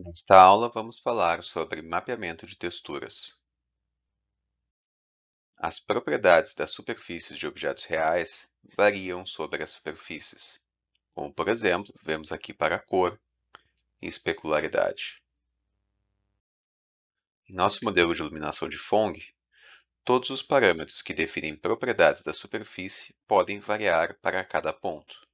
Nesta aula, vamos falar sobre mapeamento de texturas. As propriedades das superfícies de objetos reais variam sobre as superfícies, como, por exemplo, vemos aqui para a cor e especularidade. Em nosso modelo de iluminação de Fong, todos os parâmetros que definem propriedades da superfície podem variar para cada ponto.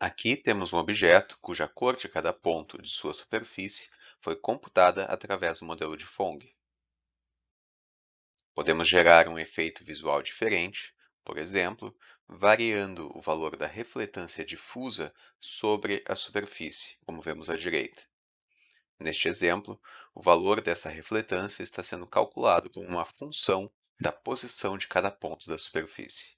Aqui temos um objeto cuja cor de cada ponto de sua superfície foi computada através do modelo de Phong. Podemos gerar um efeito visual diferente, por exemplo, variando o valor da refletância difusa sobre a superfície, como vemos à direita. Neste exemplo, o valor dessa refletância está sendo calculado como uma função da posição de cada ponto da superfície.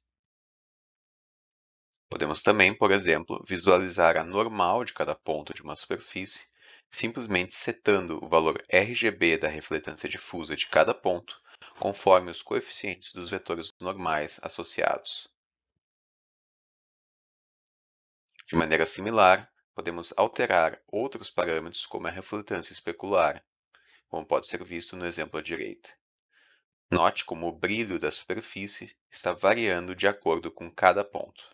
Podemos também, por exemplo, visualizar a normal de cada ponto de uma superfície, simplesmente setando o valor RGB da refletância difusa de cada ponto, conforme os coeficientes dos vetores normais associados. De maneira similar, podemos alterar outros parâmetros como a refletância especular, como pode ser visto no exemplo à direita. Note como o brilho da superfície está variando de acordo com cada ponto.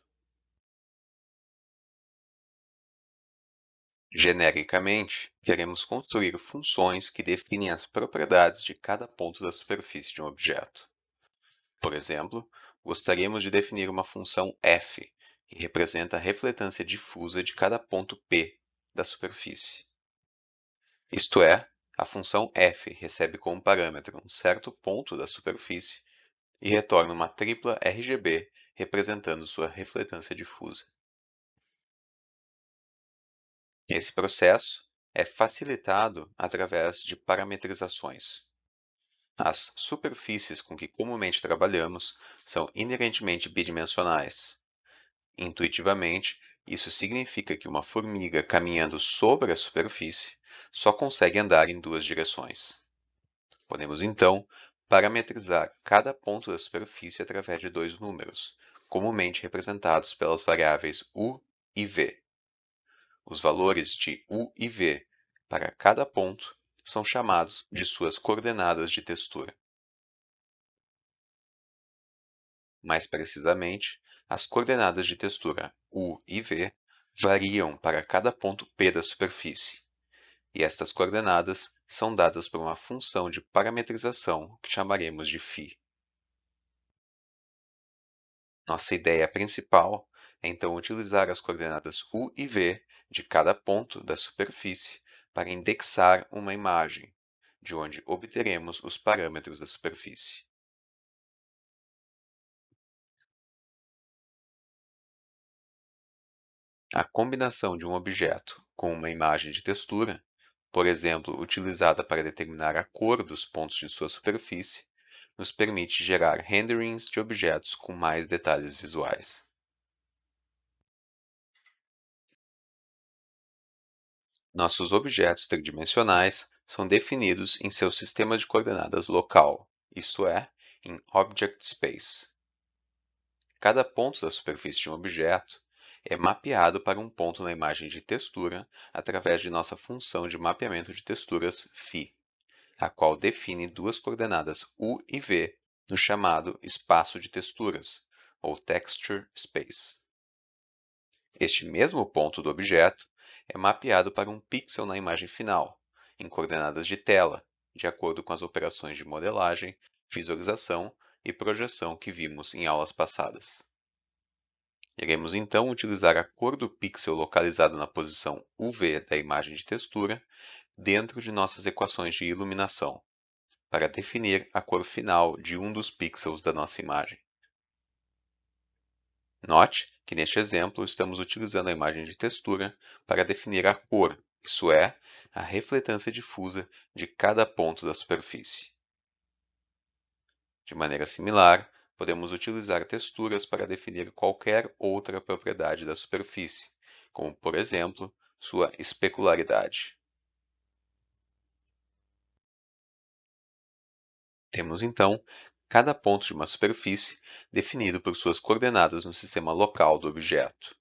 Genericamente, queremos construir funções que definem as propriedades de cada ponto da superfície de um objeto. Por exemplo, gostaríamos de definir uma função f, que representa a refletância difusa de cada ponto p da superfície. Isto é, a função f recebe como parâmetro um certo ponto da superfície e retorna uma tripla RGB representando sua refletância difusa. Esse processo é facilitado através de parametrizações. As superfícies com que comumente trabalhamos são inerentemente bidimensionais. Intuitivamente, isso significa que uma formiga caminhando sobre a superfície só consegue andar em duas direções. Podemos, então, parametrizar cada ponto da superfície através de dois números, comumente representados pelas variáveis u e v. Os valores de U e V para cada ponto são chamados de suas coordenadas de textura. Mais precisamente, as coordenadas de textura U e V variam para cada ponto P da superfície, e estas coordenadas são dadas por uma função de parametrização que chamaremos de φ. Nossa ideia principal é então utilizar as coordenadas u e v de cada ponto da superfície para indexar uma imagem, de onde obteremos os parâmetros da superfície. A combinação de um objeto com uma imagem de textura, por exemplo, utilizada para determinar a cor dos pontos de sua superfície, nos permite gerar renderings de objetos com mais detalhes visuais. Nossos objetos tridimensionais são definidos em seu sistema de coordenadas local, isto é, em Object Space. Cada ponto da superfície de um objeto é mapeado para um ponto na imagem de textura através de nossa função de mapeamento de texturas φ, a qual define duas coordenadas u e v no chamado espaço de texturas, ou Texture Space. Este mesmo ponto do objeto é mapeado para um pixel na imagem final, em coordenadas de tela, de acordo com as operações de modelagem, visualização e projeção que vimos em aulas passadas. Iremos então utilizar a cor do pixel localizado na posição UV da imagem de textura dentro de nossas equações de iluminação, para definir a cor final de um dos pixels da nossa imagem. Note que neste exemplo estamos utilizando a imagem de textura para definir a cor, isso é, a refletância difusa de cada ponto da superfície. De maneira similar, podemos utilizar texturas para definir qualquer outra propriedade da superfície, como, por exemplo, sua especularidade. Temos então cada ponto de uma superfície definido por suas coordenadas no sistema local do objeto.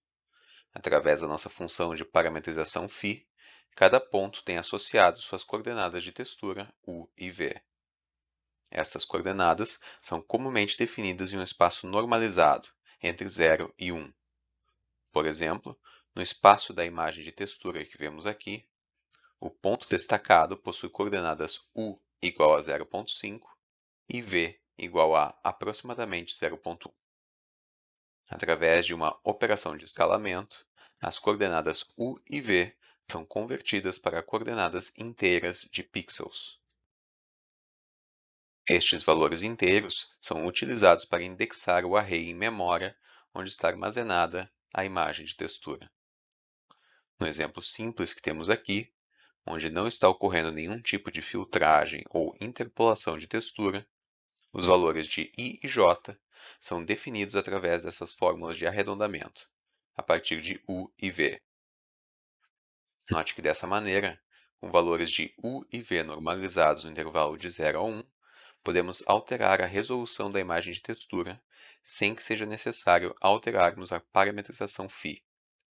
Através da nossa função de parametrização φ, cada ponto tem associado suas coordenadas de textura u e v. Estas coordenadas são comumente definidas em um espaço normalizado, entre 0 e 1. Por exemplo, no espaço da imagem de textura que vemos aqui, o ponto destacado possui coordenadas u igual a 0.5 e v igual a aproximadamente 0,1. Através de uma operação de escalamento, as coordenadas U e V são convertidas para coordenadas inteiras de pixels. Estes valores inteiros são utilizados para indexar o array em memória onde está armazenada a imagem de textura. No exemplo simples que temos aqui, onde não está ocorrendo nenhum tipo de filtragem ou interpolação de textura, os valores de i e j são definidos através dessas fórmulas de arredondamento, a partir de u e v. Note que dessa maneira, com valores de u e v normalizados no intervalo de 0 a 1, podemos alterar a resolução da imagem de textura sem que seja necessário alterarmos a parametrização φ,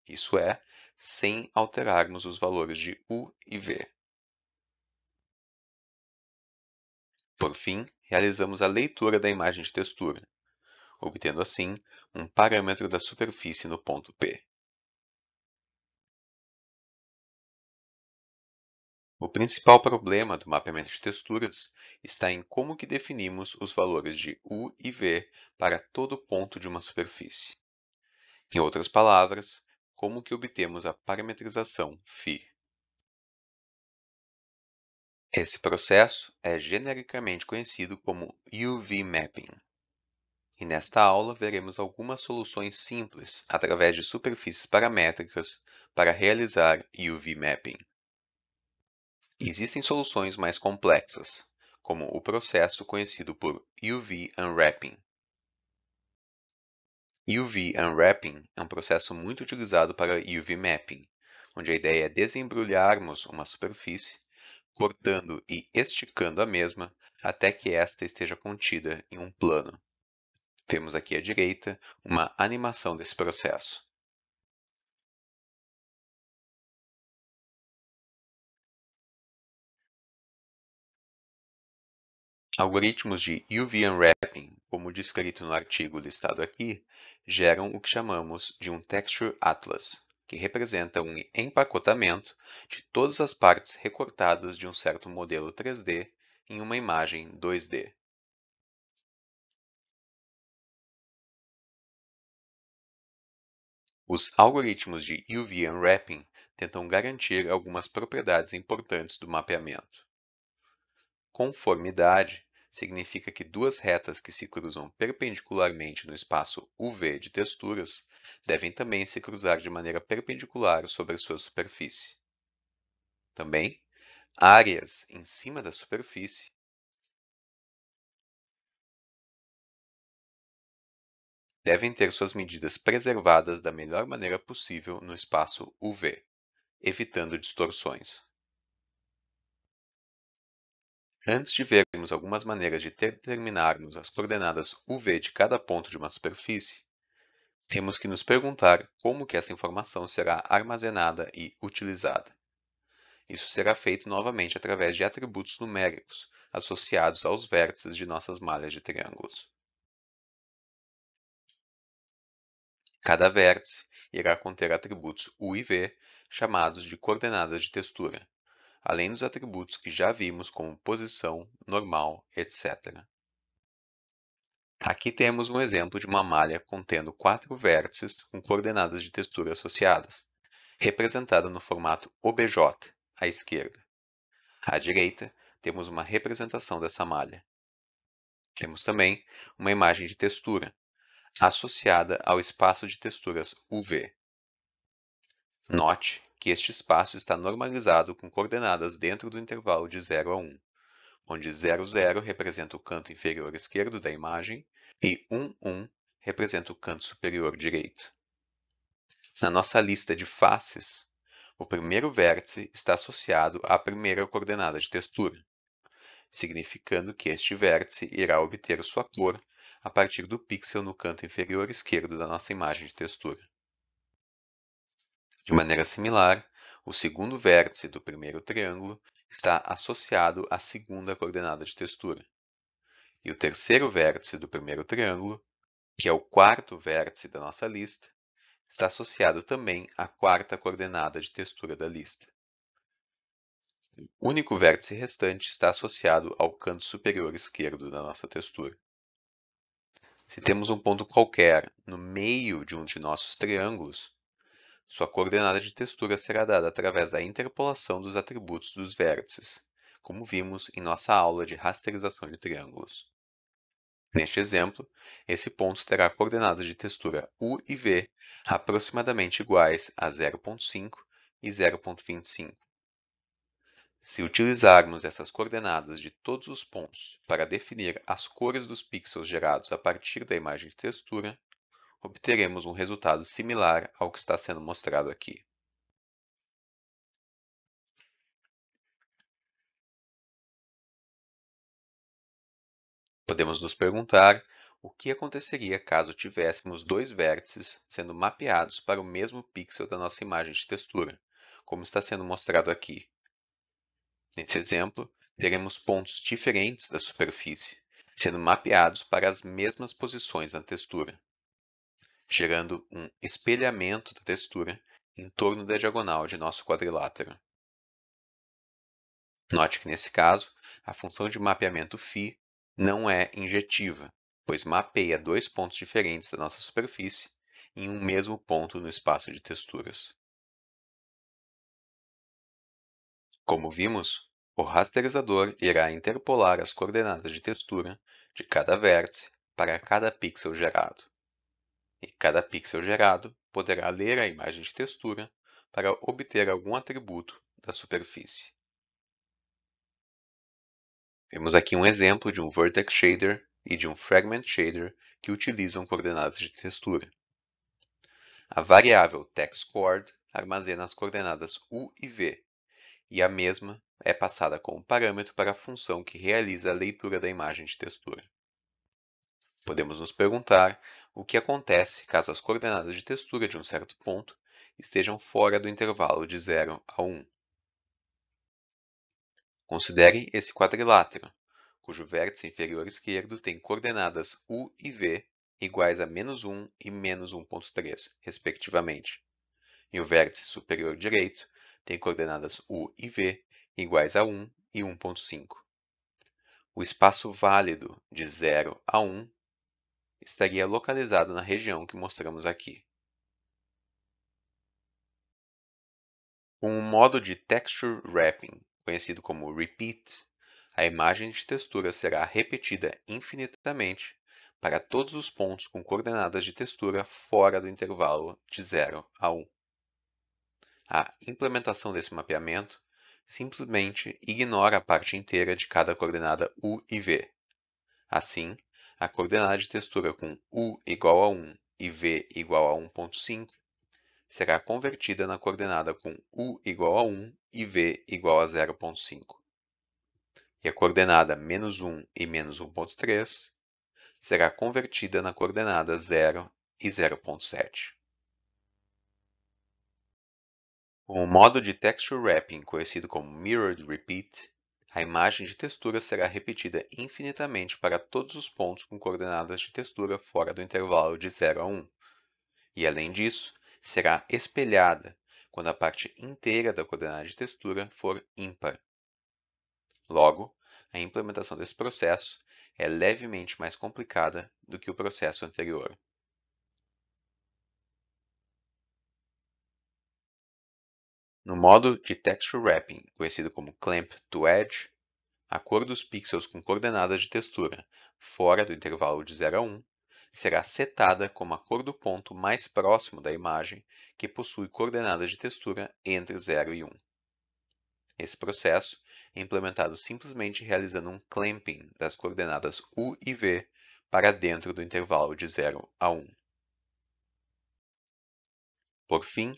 isso é, sem alterarmos os valores de u e v. Por fim, realizamos a leitura da imagem de textura, obtendo assim um parâmetro da superfície no ponto P. O principal problema do mapeamento de texturas está em como que definimos os valores de U e V para todo ponto de uma superfície. Em outras palavras, como que obtemos a parametrização φ. Esse processo é genericamente conhecido como UV mapping. E nesta aula veremos algumas soluções simples através de superfícies paramétricas para realizar UV mapping. Existem soluções mais complexas, como o processo conhecido por UV unwrapping. UV unwrapping é um processo muito utilizado para UV mapping, onde a ideia é desembrulharmos uma superfície cortando e esticando a mesma até que esta esteja contida em um plano. Temos aqui à direita uma animação desse processo. Algoritmos de UV Unwrapping, como descrito no artigo listado aqui, geram o que chamamos de um Texture Atlas que representa um empacotamento de todas as partes recortadas de um certo modelo 3D em uma imagem 2D. Os algoritmos de UV Unwrapping tentam garantir algumas propriedades importantes do mapeamento. Conformidade significa que duas retas que se cruzam perpendicularmente no espaço UV de texturas devem também se cruzar de maneira perpendicular sobre a sua superfície. Também, áreas em cima da superfície devem ter suas medidas preservadas da melhor maneira possível no espaço UV, evitando distorções. Antes de vermos algumas maneiras de determinarmos as coordenadas UV de cada ponto de uma superfície, temos que nos perguntar como que essa informação será armazenada e utilizada. Isso será feito novamente através de atributos numéricos associados aos vértices de nossas malhas de triângulos. Cada vértice irá conter atributos U e V, chamados de coordenadas de textura, além dos atributos que já vimos como posição, normal, etc. Aqui temos um exemplo de uma malha contendo quatro vértices com coordenadas de textura associadas, representada no formato OBJ, à esquerda. À direita, temos uma representação dessa malha. Temos também uma imagem de textura, associada ao espaço de texturas UV. Note que este espaço está normalizado com coordenadas dentro do intervalo de 0 a 1, onde 0, 0 representa o canto inferior esquerdo da imagem e 1, 1 representa o canto superior direito. Na nossa lista de faces, o primeiro vértice está associado à primeira coordenada de textura, significando que este vértice irá obter sua cor a partir do pixel no canto inferior esquerdo da nossa imagem de textura. De maneira similar, o segundo vértice do primeiro triângulo está associado à segunda coordenada de textura. E o terceiro vértice do primeiro triângulo, que é o quarto vértice da nossa lista, está associado também à quarta coordenada de textura da lista. O único vértice restante está associado ao canto superior esquerdo da nossa textura. Se temos um ponto qualquer no meio de um de nossos triângulos, sua coordenada de textura será dada através da interpolação dos atributos dos vértices, como vimos em nossa aula de rasterização de triângulos. Neste exemplo, esse ponto terá coordenadas de textura U e V aproximadamente iguais a 0.5 e 0.25. Se utilizarmos essas coordenadas de todos os pontos para definir as cores dos pixels gerados a partir da imagem de textura, obteremos um resultado similar ao que está sendo mostrado aqui. Podemos nos perguntar o que aconteceria caso tivéssemos dois vértices sendo mapeados para o mesmo pixel da nossa imagem de textura, como está sendo mostrado aqui. Nesse exemplo, teremos pontos diferentes da superfície, sendo mapeados para as mesmas posições na textura gerando um espelhamento da textura em torno da diagonal de nosso quadrilátero. Note que nesse caso, a função de mapeamento φ não é injetiva, pois mapeia dois pontos diferentes da nossa superfície em um mesmo ponto no espaço de texturas. Como vimos, o rasterizador irá interpolar as coordenadas de textura de cada vértice para cada pixel gerado e cada pixel gerado poderá ler a imagem de textura para obter algum atributo da superfície. Vemos aqui um exemplo de um Vertex Shader e de um Fragment Shader que utilizam coordenadas de textura. A variável TextCord armazena as coordenadas U e V, e a mesma é passada como parâmetro para a função que realiza a leitura da imagem de textura. Podemos nos perguntar o que acontece caso as coordenadas de textura de um certo ponto estejam fora do intervalo de 0 a 1. Considerem esse quadrilátero, cujo vértice inferior esquerdo tem coordenadas u e v iguais a menos 1 e menos 1.3, respectivamente, e o vértice superior direito tem coordenadas u e v iguais a 1 e 1.5. O espaço válido de 0 a 1 estaria localizado na região que mostramos aqui. Com um modo de Texture Wrapping, conhecido como Repeat, a imagem de textura será repetida infinitamente para todos os pontos com coordenadas de textura fora do intervalo de 0 a 1. A implementação desse mapeamento simplesmente ignora a parte inteira de cada coordenada U e V. Assim, a coordenada de textura com U igual a 1 e V igual a 1.5 será convertida na coordenada com U igual a 1 e V igual a 0.5. E a coordenada menos 1 e menos 1.3 será convertida na coordenada 0 e 0.7. Com o modo de Texture Wrapping, conhecido como Mirrored Repeat, a imagem de textura será repetida infinitamente para todos os pontos com coordenadas de textura fora do intervalo de 0 a 1. E além disso, será espelhada quando a parte inteira da coordenada de textura for ímpar. Logo, a implementação desse processo é levemente mais complicada do que o processo anterior. No modo de Texture Wrapping, conhecido como Clamp to Edge, a cor dos pixels com coordenadas de textura fora do intervalo de 0 a 1 será setada como a cor do ponto mais próximo da imagem que possui coordenadas de textura entre 0 e 1. Esse processo é implementado simplesmente realizando um clamping das coordenadas U e V para dentro do intervalo de 0 a 1. Por fim,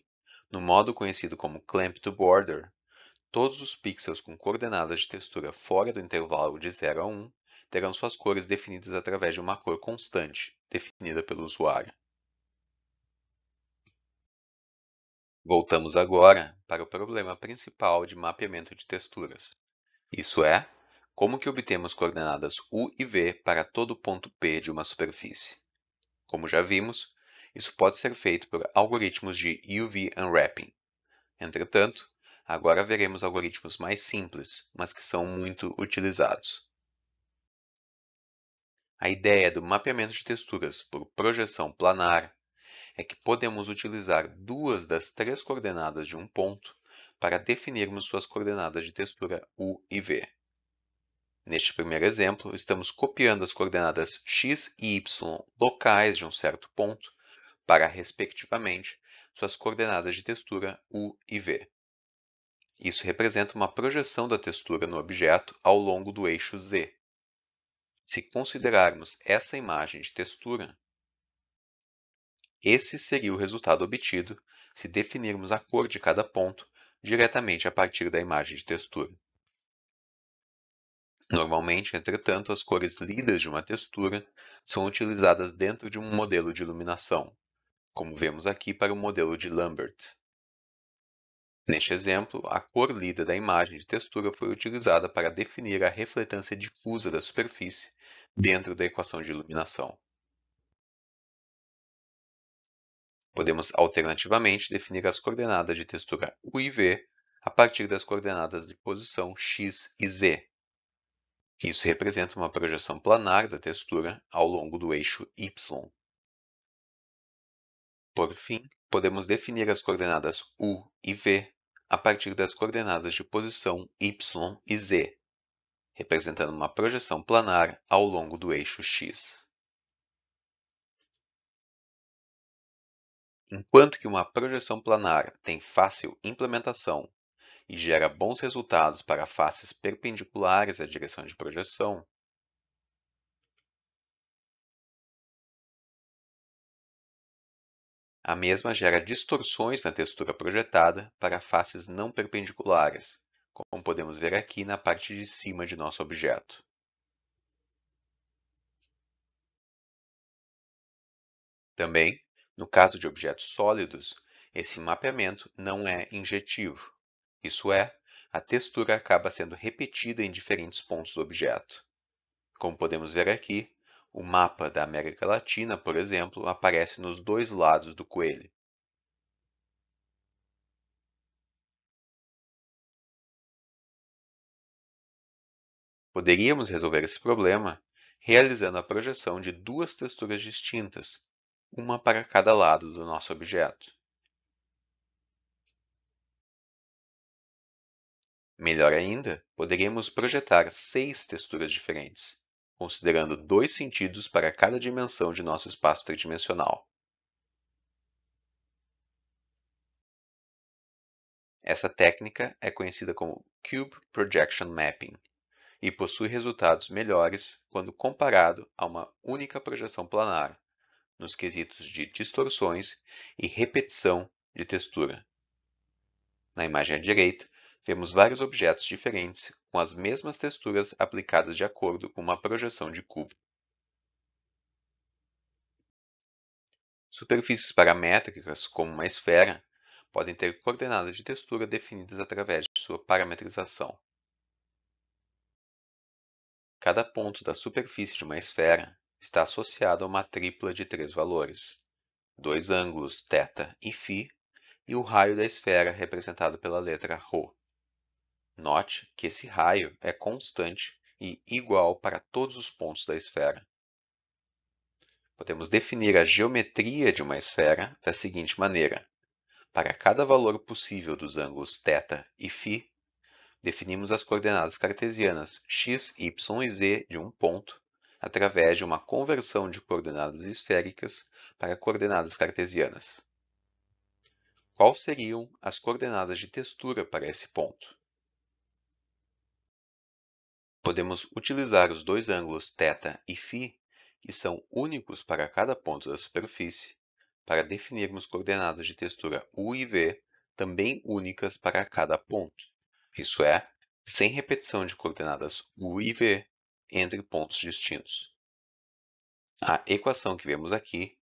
no modo conhecido como Clamp to Border, todos os pixels com coordenadas de textura fora do intervalo de 0 a 1 terão suas cores definidas através de uma cor constante, definida pelo usuário. Voltamos agora para o problema principal de mapeamento de texturas. Isso é, como que obtemos coordenadas U e V para todo ponto P de uma superfície. Como já vimos, isso pode ser feito por algoritmos de UV unwrapping. Entretanto, agora veremos algoritmos mais simples, mas que são muito utilizados. A ideia do mapeamento de texturas por projeção planar é que podemos utilizar duas das três coordenadas de um ponto para definirmos suas coordenadas de textura U e V. Neste primeiro exemplo, estamos copiando as coordenadas x e y locais de um certo ponto para, respectivamente, suas coordenadas de textura U e V. Isso representa uma projeção da textura no objeto ao longo do eixo Z. Se considerarmos essa imagem de textura, esse seria o resultado obtido se definirmos a cor de cada ponto diretamente a partir da imagem de textura. Normalmente, entretanto, as cores lidas de uma textura são utilizadas dentro de um modelo de iluminação, como vemos aqui para o modelo de Lambert. Neste exemplo, a cor lida da imagem de textura foi utilizada para definir a refletância difusa da superfície dentro da equação de iluminação. Podemos, alternativamente, definir as coordenadas de textura U e V a partir das coordenadas de posição x e z. Isso representa uma projeção planar da textura ao longo do eixo y. Por fim, podemos definir as coordenadas u e v a partir das coordenadas de posição y e z, representando uma projeção planar ao longo do eixo x. Enquanto que uma projeção planar tem fácil implementação e gera bons resultados para faces perpendiculares à direção de projeção, A mesma gera distorções na textura projetada para faces não perpendiculares, como podemos ver aqui na parte de cima de nosso objeto. Também, no caso de objetos sólidos, esse mapeamento não é injetivo, isso é, a textura acaba sendo repetida em diferentes pontos do objeto. Como podemos ver aqui, o mapa da América Latina, por exemplo, aparece nos dois lados do coelho. Poderíamos resolver esse problema realizando a projeção de duas texturas distintas, uma para cada lado do nosso objeto. Melhor ainda, poderíamos projetar seis texturas diferentes considerando dois sentidos para cada dimensão de nosso espaço tridimensional. Essa técnica é conhecida como Cube Projection Mapping e possui resultados melhores quando comparado a uma única projeção planar, nos quesitos de distorções e repetição de textura. Na imagem à direita, vemos vários objetos diferentes com as mesmas texturas aplicadas de acordo com uma projeção de cubo. Superfícies paramétricas, como uma esfera, podem ter coordenadas de textura definidas através de sua parametrização. Cada ponto da superfície de uma esfera está associado a uma tripla de três valores, dois ângulos θ e φ, e o raio da esfera representado pela letra ρ. Note que esse raio é constante e igual para todos os pontos da esfera. Podemos definir a geometria de uma esfera da seguinte maneira. Para cada valor possível dos ângulos θ e φ, definimos as coordenadas cartesianas x, y e z de um ponto através de uma conversão de coordenadas esféricas para coordenadas cartesianas. Quais seriam as coordenadas de textura para esse ponto? Podemos utilizar os dois ângulos θ e φ, que são únicos para cada ponto da superfície, para definirmos coordenadas de textura U e V, também únicas para cada ponto, isso é, sem repetição de coordenadas U e V entre pontos distintos. A equação que vemos aqui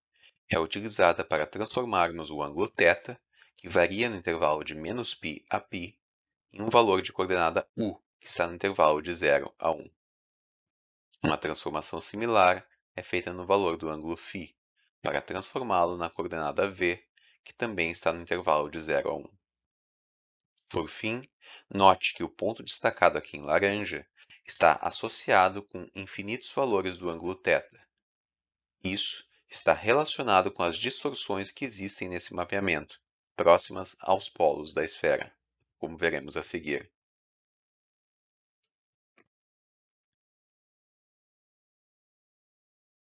é utilizada para transformarmos o ângulo θ, que varia no intervalo de menos π a π, em um valor de coordenada U, que está no intervalo de 0 a 1. Uma transformação similar é feita no valor do ângulo φ, para transformá-lo na coordenada v, que também está no intervalo de 0 a 1. Por fim, note que o ponto destacado aqui em laranja está associado com infinitos valores do ângulo θ. Isso está relacionado com as distorções que existem nesse mapeamento, próximas aos polos da esfera, como veremos a seguir.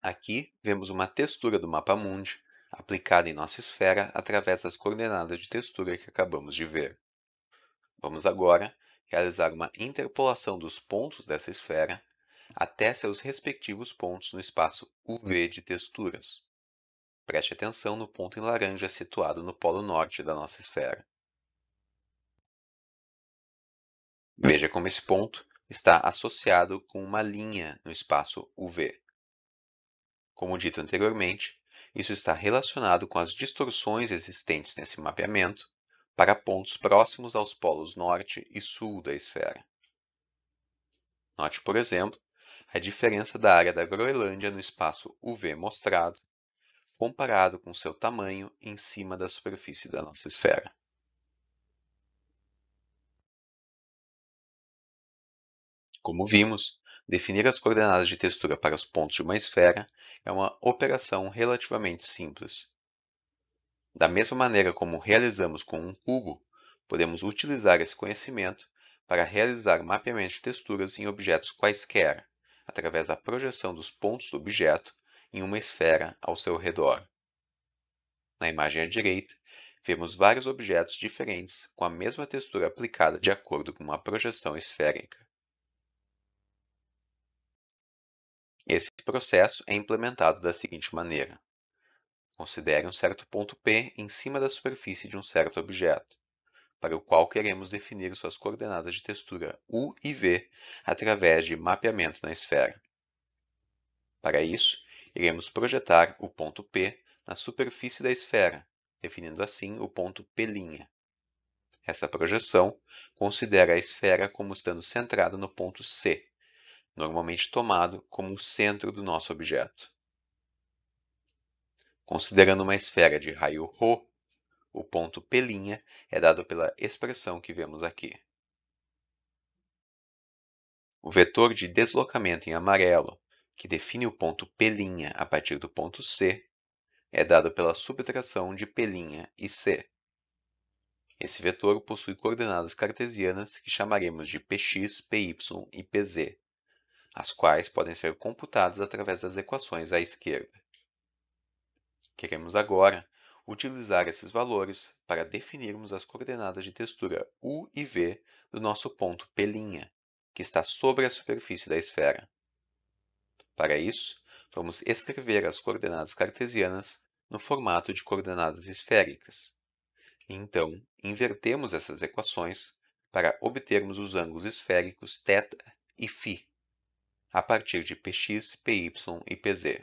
Aqui vemos uma textura do mapa mundi aplicada em nossa esfera através das coordenadas de textura que acabamos de ver. Vamos agora realizar uma interpolação dos pontos dessa esfera até seus respectivos pontos no espaço UV de texturas. Preste atenção no ponto em laranja situado no polo norte da nossa esfera. Veja como esse ponto está associado com uma linha no espaço UV. Como dito anteriormente, isso está relacionado com as distorções existentes nesse mapeamento para pontos próximos aos polos norte e sul da esfera. Note, por exemplo, a diferença da área da Groenlândia no espaço UV mostrado, comparado com seu tamanho em cima da superfície da nossa esfera. Como vimos, Definir as coordenadas de textura para os pontos de uma esfera é uma operação relativamente simples. Da mesma maneira como realizamos com um cubo, podemos utilizar esse conhecimento para realizar mapeamento de texturas em objetos quaisquer, através da projeção dos pontos do objeto em uma esfera ao seu redor. Na imagem à direita, vemos vários objetos diferentes com a mesma textura aplicada de acordo com uma projeção esférica. Esse processo é implementado da seguinte maneira. Considere um certo ponto P em cima da superfície de um certo objeto, para o qual queremos definir suas coordenadas de textura U e V através de mapeamento na esfera. Para isso, iremos projetar o ponto P na superfície da esfera, definindo assim o ponto P'. Essa projeção considera a esfera como estando centrada no ponto C, normalmente tomado como o centro do nosso objeto. Considerando uma esfera de raio ρ, o ponto P' é dado pela expressão que vemos aqui. O vetor de deslocamento em amarelo, que define o ponto P' a partir do ponto C, é dado pela subtração de P' e C. Esse vetor possui coordenadas cartesianas que chamaremos de px, py e pz, as quais podem ser computadas através das equações à esquerda. Queremos agora utilizar esses valores para definirmos as coordenadas de textura U e V do nosso ponto P', que está sobre a superfície da esfera. Para isso, vamos escrever as coordenadas cartesianas no formato de coordenadas esféricas. Então, invertemos essas equações para obtermos os ângulos esféricos θ e φ a partir de px, py e pz.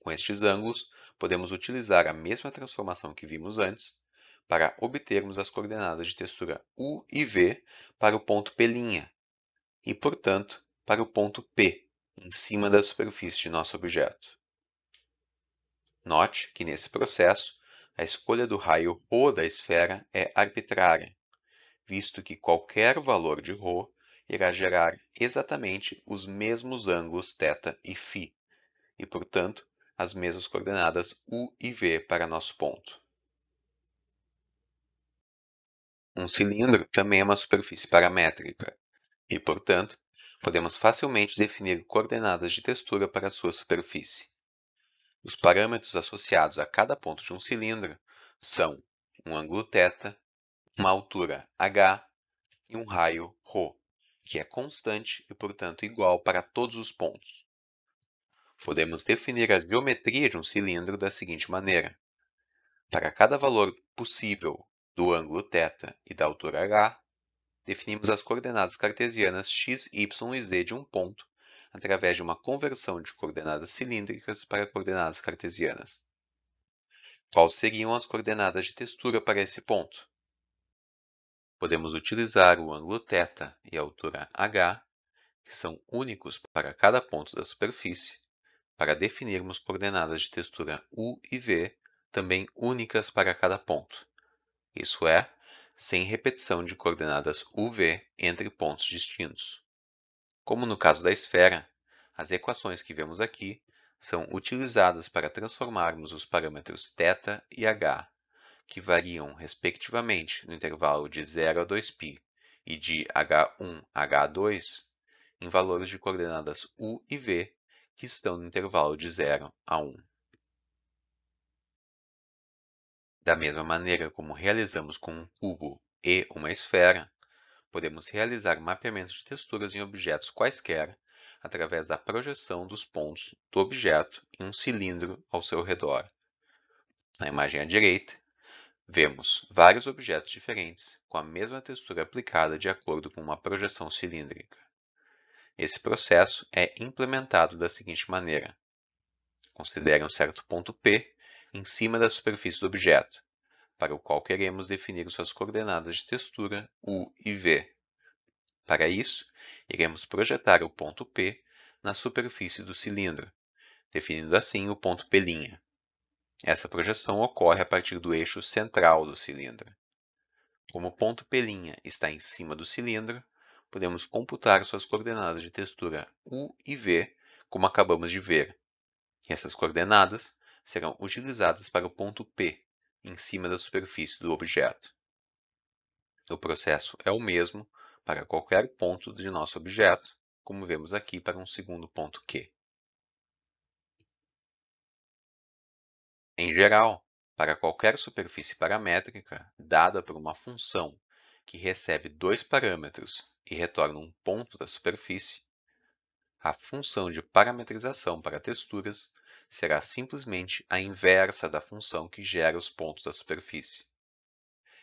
Com estes ângulos, podemos utilizar a mesma transformação que vimos antes para obtermos as coordenadas de textura u e v para o ponto P', e, portanto, para o ponto P, em cima da superfície de nosso objeto. Note que, nesse processo, a escolha do raio ρ da esfera é arbitrária, visto que qualquer valor de ρ irá gerar exatamente os mesmos ângulos θ e φ, e, portanto, as mesmas coordenadas u e v para nosso ponto. Um cilindro também é uma superfície paramétrica, e, portanto, podemos facilmente definir coordenadas de textura para sua superfície. Os parâmetros associados a cada ponto de um cilindro são um ângulo θ, uma altura h e um raio ρ que é constante e, portanto, igual para todos os pontos. Podemos definir a geometria de um cilindro da seguinte maneira. Para cada valor possível do ângulo θ e da altura h, definimos as coordenadas cartesianas x, y e z de um ponto através de uma conversão de coordenadas cilíndricas para coordenadas cartesianas. Quais seriam as coordenadas de textura para esse ponto? Podemos utilizar o ângulo θ e a altura h, que são únicos para cada ponto da superfície, para definirmos coordenadas de textura u e v, também únicas para cada ponto. Isso é, sem repetição de coordenadas u, v entre pontos distintos. Como no caso da esfera, as equações que vemos aqui são utilizadas para transformarmos os parâmetros θ e h que variam, respectivamente, no intervalo de 0 a 2π e de H1 a H2 em valores de coordenadas u e v que estão no intervalo de 0 a 1. Da mesma maneira como realizamos com um cubo e uma esfera, podemos realizar mapeamentos de texturas em objetos quaisquer através da projeção dos pontos do objeto em um cilindro ao seu redor. Na imagem à direita, Vemos vários objetos diferentes com a mesma textura aplicada de acordo com uma projeção cilíndrica. Esse processo é implementado da seguinte maneira. Considere um certo ponto P em cima da superfície do objeto, para o qual queremos definir suas coordenadas de textura U e V. Para isso, iremos projetar o ponto P na superfície do cilindro, definindo assim o ponto P'. Essa projeção ocorre a partir do eixo central do cilindro. Como o ponto P' está em cima do cilindro, podemos computar suas coordenadas de textura U e V, como acabamos de ver. Essas coordenadas serão utilizadas para o ponto P, em cima da superfície do objeto. O processo é o mesmo para qualquer ponto de nosso objeto, como vemos aqui para um segundo ponto Q. Em geral, para qualquer superfície paramétrica dada por uma função que recebe dois parâmetros e retorna um ponto da superfície, a função de parametrização para texturas será simplesmente a inversa da função que gera os pontos da superfície.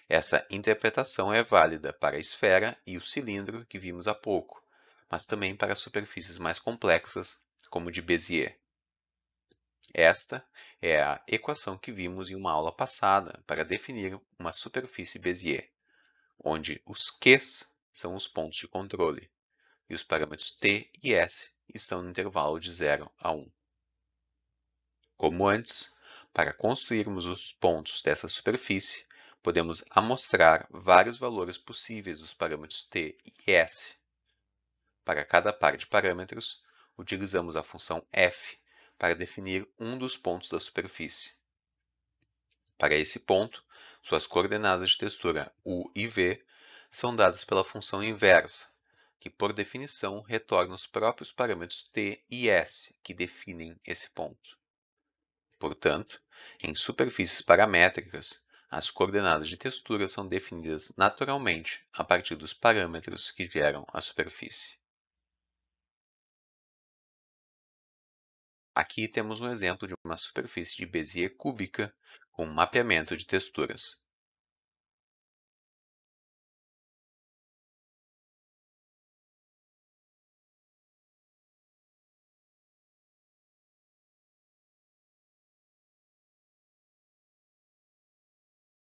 Essa interpretação é válida para a esfera e o cilindro que vimos há pouco, mas também para superfícies mais complexas, como de Bézier. Esta é a equação que vimos em uma aula passada para definir uma superfície Bézier, onde os Qs são os pontos de controle e os parâmetros t e s estão no intervalo de 0 a 1. Como antes, para construirmos os pontos dessa superfície, podemos amostrar vários valores possíveis dos parâmetros t e s. Para cada par de parâmetros, utilizamos a função f para definir um dos pontos da superfície. Para esse ponto, suas coordenadas de textura U e V são dadas pela função inversa, que por definição retorna os próprios parâmetros T e S que definem esse ponto. Portanto, em superfícies paramétricas, as coordenadas de textura são definidas naturalmente a partir dos parâmetros que geram a superfície. Aqui temos um exemplo de uma superfície de Bézier cúbica com mapeamento de texturas.